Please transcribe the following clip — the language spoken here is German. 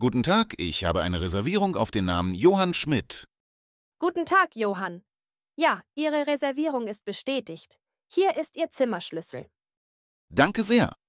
Guten Tag, ich habe eine Reservierung auf den Namen Johann Schmidt. Guten Tag, Johann. Ja, Ihre Reservierung ist bestätigt. Hier ist Ihr Zimmerschlüssel. Danke sehr.